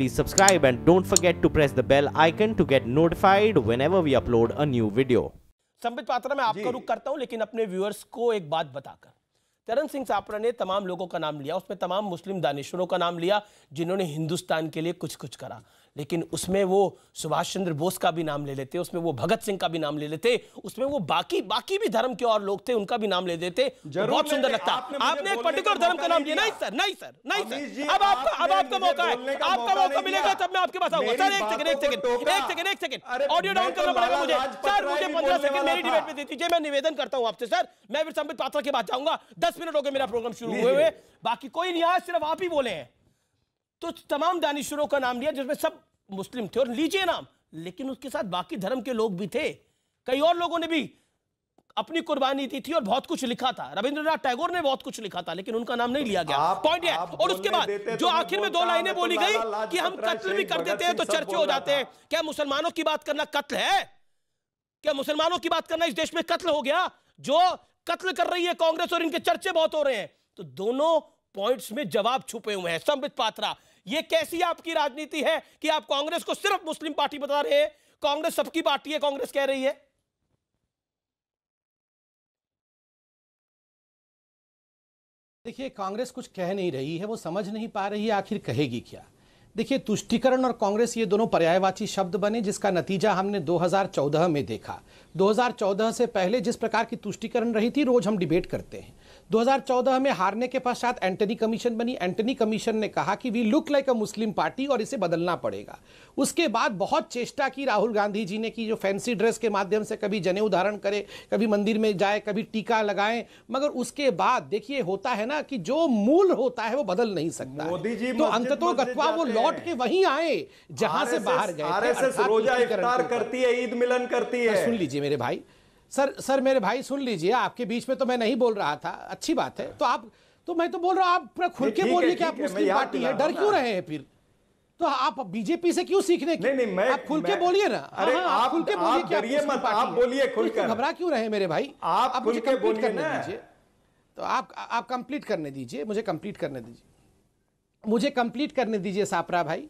please subscribe and don't forget to press the bell icon to get notified whenever we upload a new video. Sambit Patra मैं आपका रुक करता हूं लेकिन अपने व्यूअर्स को एक बात बताकर तरन सिंह सापरा ने तमाम लोगों का नाम लिया उसमें तमाम मुस्लिम दानिश्वरों का नाम लिया जिन्होंने हिंदुस्तान के लिए कुछ कुछ करा लेकिन उसमें वो सुभाष चंद्र बोस का भी नाम ले लेते उसमें वो भगत सिंह का भी नाम ले लेते उसमें वो बाकी बाकी भी धर्म के और लोग थे उनका भी नाम ले देते तो बहुत सुंदर लगता आपने, एक पर्टिकुलर धर्म का नाम लिया नहीं सर नहीं सर नहीं सर अब आपका अब आपका मौका है आपका मौका मिलेगा तब मैं आपके पास आऊंगा सर एक सेकंड एक सेकंड एक सेकंड एक सेकंड ऑडियो डाउन करना पड़ेगा मुझे सर मुझे पंद्रह सेकंड मेरी डिबेट में दे दीजिए मैं निवेदन करता हूँ आपसे सर मैं फिर संबित पात्रा के बाद जाऊंगा दस मिनट हो गए मेरा प्रोग्राम शुरू हुए हुए बाकी कोई नहीं आया सिर्फ आप ही बोले हैं तो तमाम दानिश्वरों का नाम लिया जिसमें सब मुस्लिम थे और लीजिए नाम लेकिन उसके साथ बाकी धर्म के लोग भी थे कई और लोगों ने भी अपनी कुर्बानी दी थी और बहुत कुछ लिखा था रविंद्रनाथ टैगोर ने बहुत कुछ लिखा था लेकिन उनका नाम नहीं लिया गया पॉइंट है और उसके बाद जो तो आखिर में दो लाइनें तो बोली गई कि हम कत्ल भी कर देते हैं तो चर्चे हो जाते हैं क्या मुसलमानों की बात करना कत्ल है क्या मुसलमानों की बात करना इस देश में कत्ल हो गया जो कत्ल कर रही है कांग्रेस और इनके चर्चे बहुत हो रहे हैं तो दोनों पॉइंट्स में जवाब छुपे हुए हैं संबित पात्रा ये कैसी आपकी राजनीति है कि आप कांग्रेस को सिर्फ मुस्लिम पार्टी बता रहे हैं कांग्रेस सबकी पार्टी है कांग्रेस कह रही है देखिए कांग्रेस कुछ कह नहीं रही है वो समझ नहीं पा रही है आखिर कहेगी क्या देखिए तुष्टिकरण और कांग्रेस ये दोनों पर्यायवाची शब्द बने जिसका नतीजा हमने 2014 में देखा 2014 से पहले जिस प्रकार की तुष्टिकरण रही थी रोज हम डिबेट करते हैं 2014 में हारने के पश्चात एंटनी कमीशन बनी एंटनी कमीशन ने कहा कि we look like a Muslim party और इसे बदलना पड़ेगा उसके बाद बहुत चेष्टा की राहुल गांधी जी ने कि जो फैंसी ड्रेस के माध्यम से कभी जने उदाहरण करे कभी मंदिर में जाए कभी टीका लगाएं मगर उसके बाद देखिए होता है ना कि जो मूल होता है वो बदल नहीं सकता मोदी जी तो अंततो गत्वा वो लौट के वहीं आए जहां से बाहर गए करती है ईद मिलन करती है सुन लीजिए मेरे भाई सर सर मेरे भाई सुन लीजिए आपके बीच में तो मैं नहीं बोल रहा था अच्छी बात है तो आप तो मैं तो बोल रहा हूँ आप पूरा खुल के बोलिए कि आप मुस्लिम पार्टी है डर क्यों रहे हैं फिर तो आप बीजेपी से क्यों सीखने की नहीं, नहीं, मैं, आप खुल के बोलिए ना हाँ, अरे हाँ, आप, आप खुल के बोलिए क्या आप मत आप बोलिए खुलकर तो घबरा क्यों रहे मेरे भाई आप, आप मुझे कंप्लीट करने दीजिए तो आप आप कंप्लीट करने दीजिए मुझे कंप्लीट करने दीजिए मुझे कंप्लीट करने दीजिए सापरा भाई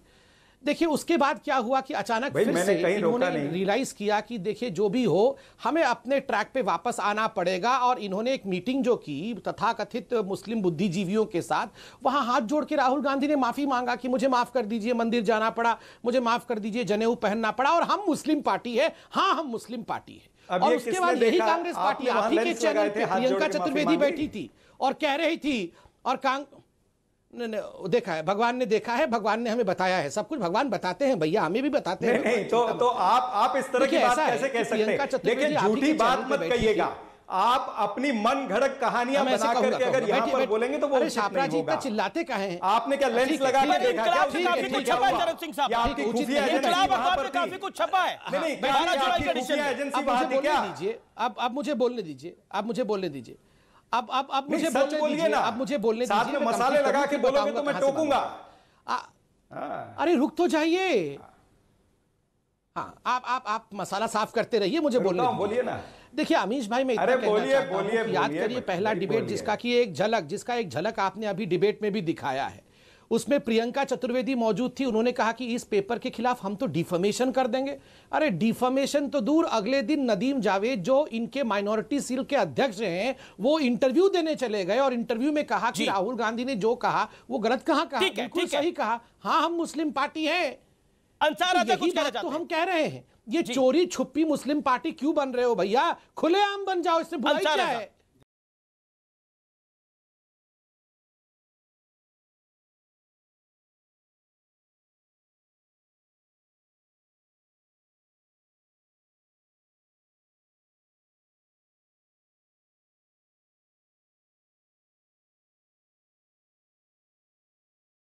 देखिए उसके बाद क्या हुआ कि अचानक फिर से इन्होंने रियलाइज किया कि देखिए जो भी हो हमें अपने ट्रैक पे वापस आना पड़ेगा और इन्होंने एक मीटिंग जो की तथाकथित मुस्लिम बुद्धिजीवियों के साथ वहां हाथ जोड़ के राहुल गांधी ने माफी मांगा कि मुझे माफ कर दीजिए मंदिर जाना पड़ा मुझे माफ कर दीजिए जनेऊ पहनना पड़ा और हम मुस्लिम पार्टी है हाँ हम मुस्लिम पार्टी है और उसके बाद यही कांग्रेस पार्टी आप ही के चैनल पे प्रियंका चतुर्वेदी बैठी थी और कह रही थी और कांग ने, ने, देखा है भगवान ने देखा है भगवान ने हमें बताया है सब कुछ भगवान बताते हैं भैया हमें भी बताते हैं नहीं, तो तो आप आप इस तरह की बात कैसे कह सकते हैं लेकिन झूठी बात मत कहिएगा आप अपनी मन घड़क कहानियां बना करके अगर यहाँ पर बोलेंगे तो वो छापरा जी का चिल्लाते कहे हैं आपने क्या लेंस लगा के देखा क्या काफी कुछ छपा है चरण नहीं नहीं क्या अब मुझे बोलने दीजिए आप मुझे बोलने दीजिए अब अब अब मुझे बोलने बोलिए ना अब मुझे बोलने साथ में मसाले लगा के बोलोगे तो मैं टोकूंगा हाँ। अरे रुक तो जाइए हाँ।, हाँ आप आप आप मसाला साफ करते रहिए मुझे बोलना बोलिए ना देखिए अमीश भाई मैं अरे बोलिए बोलिए याद करिए पहला डिबेट जिसका कि एक झलक जिसका एक झलक आपने अभी डिबेट में भी दिखाया है उसमें प्रियंका चतुर्वेदी मौजूद थी उन्होंने कहा कि इस पेपर के खिलाफ हम तो डिफॉर्मेशन कर देंगे अरे डिफॉर्मेशन तो दूर अगले दिन नदीम जावेद जो इनके माइनॉरिटी सील के अध्यक्ष हैं वो इंटरव्यू देने चले गए और इंटरव्यू में कहा कि राहुल गांधी ने जो कहा वो गलत कहा बिल्कुल सही कहा हाँ हम मुस्लिम पार्टी है तो यही बात तो हम कह रहे हैं ये चोरी छुपी मुस्लिम पार्टी क्यों बन रहे हो भैया खुलेआम बन जाओ इससे बुराई क्या है